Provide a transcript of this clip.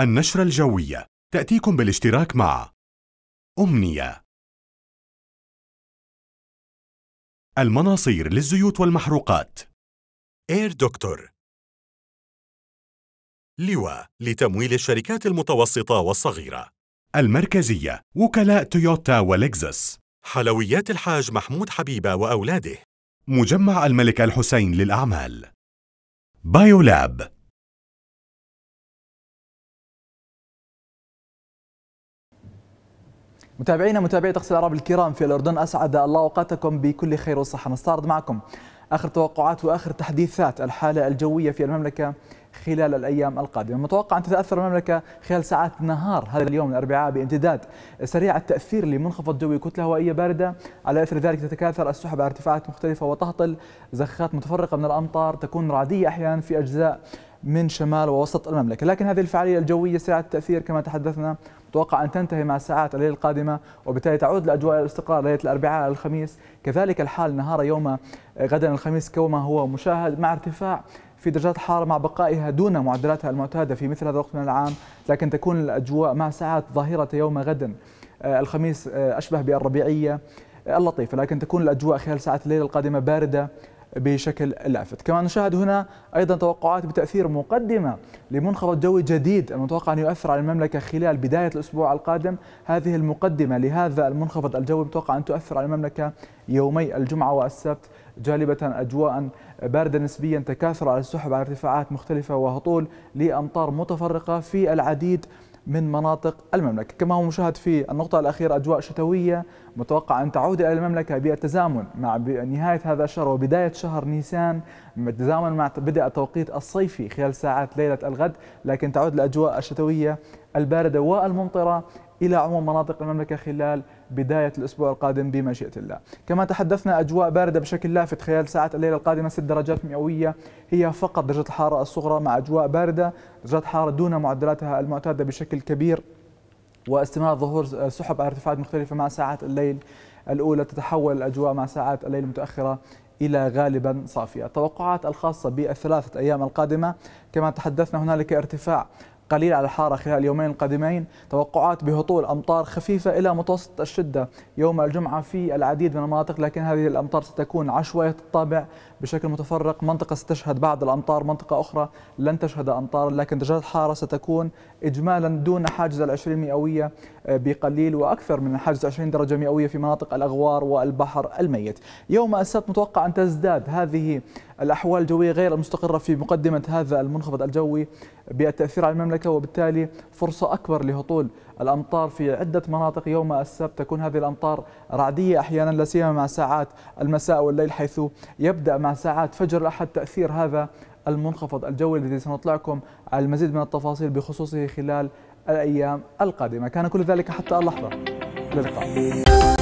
النشرة الجوية تأتيكم بالاشتراك مع أمنية المناصير للزيوت والمحروقات إير دكتور لواء لتمويل الشركات المتوسطة والصغيرة المركزية وكلاء تويوتا ولكزس حلويات الحاج محمود حبيبة وأولاده مجمع الملك الحسين للأعمال بايولاب متابعينا متابعي تقصي العرب الكرام في الأردن أسعد الله أوقاتكم بكل خير وصحة نستعرض معكم آخر توقعات وآخر تحديثات الحالة الجوية في المملكة خلال الأيام القادمة متوقع أن تتأثر المملكة خلال ساعات نهار هذا اليوم الأربعاء بامتداد سريع التأثير لمنخفض جوي كتلة هوائية باردة على أثر ذلك تتكاثر السحب على ارتفاعات مختلفة وتهطل زخات متفرقة من الأمطار تكون رعدية أحيانا في أجزاء من شمال ووسط المملكة لكن هذه الفعالية الجوية سريعة التأثير كما تحدثنا متوقع أن تنتهي مع ساعات الليل القادمة وبالتالي تعود لأجواء الاستقرار ليلة الأربعاء الخميس كذلك الحال نهار يوم غدا الخميس كما هو مشاهد مع ارتفاع في درجات حارة مع بقائها دون معدلاتها المعتادة في مثل هذا الوقت من العام لكن تكون الأجواء مع ساعات ظاهرة يوم غد آه، الخميس آه، أشبه بالربيعية آه، اللطيفة لكن تكون الأجواء خلال ساعات الليل القادمة باردة بشكل لافت كما نشاهد هنا أيضا توقعات بتأثير مقدمة لمنخفض جوي جديد المتوقع أن يؤثر على المملكة خلال بداية الأسبوع القادم هذه المقدمة لهذا المنخفض الجوي متوقع أن تؤثر على المملكة يومي الجمعة والسبت جالبة أجواء باردة نسبيا تكاثر على السحب على ارتفاعات مختلفة وهطول لأمطار متفرقة في العديد من مناطق المملكة كما هو مشاهد في النقطة الأخيرة أجواء شتوية متوقع أن تعود إلى المملكة بالتزامن مع نهاية هذا الشهر وبداية شهر نيسان بالتزامن مع بدء التوقيت الصيفي خلال ساعات ليلة الغد لكن تعود الأجواء الشتوية الباردة والممطرة إلى عموم مناطق المملكة خلال بداية الأسبوع القادم بمشيئة الله كما تحدثنا أجواء باردة بشكل لافت خلال ساعات الليلة القادمة 6 درجات مئوية هي فقط درجة الحرارة الصغرى مع أجواء باردة درجات حرارة دون معدلاتها المعتادة بشكل كبير واستمرار ظهور سحب على ارتفاعات مختلفة مع ساعات الليل الأولى تتحول الأجواء مع ساعات الليل المتأخرة إلى غالبا صافية توقعات الخاصة بالثلاثة أيام القادمة كما تحدثنا هنالك ارتفاع قليل على الحارة خلال اليومين القادمين توقعات بهطول أمطار خفيفة إلى متوسط الشدة يوم الجمعة في العديد من المناطق لكن هذه الأمطار ستكون عشوائية الطابع بشكل متفرق منطقة ستشهد بعض الأمطار منطقة أخرى لن تشهد أمطار لكن درجات الحارة ستكون إجمالا دون حاجز العشرين مئوية بقليل وأكثر من حاجز 20 درجة مئوية في مناطق الأغوار والبحر الميت يوم السبت متوقع أن تزداد هذه الأحوال الجوية غير المستقرة في مقدمة هذا المنخفض الجوي بالتأثير على المملكة وبالتالي فرصة أكبر لهطول الأمطار في عدة مناطق يوم السبت تكون هذه الأمطار رعدية أحيانا لا سيما مع ساعات المساء والليل حيث يبدأ مع ساعات فجر الأحد تأثير هذا المنخفض الجوي الذي سنطلعكم على المزيد من التفاصيل بخصوصه خلال الأيام القادمة كان كل ذلك حتى اللحظة للقاء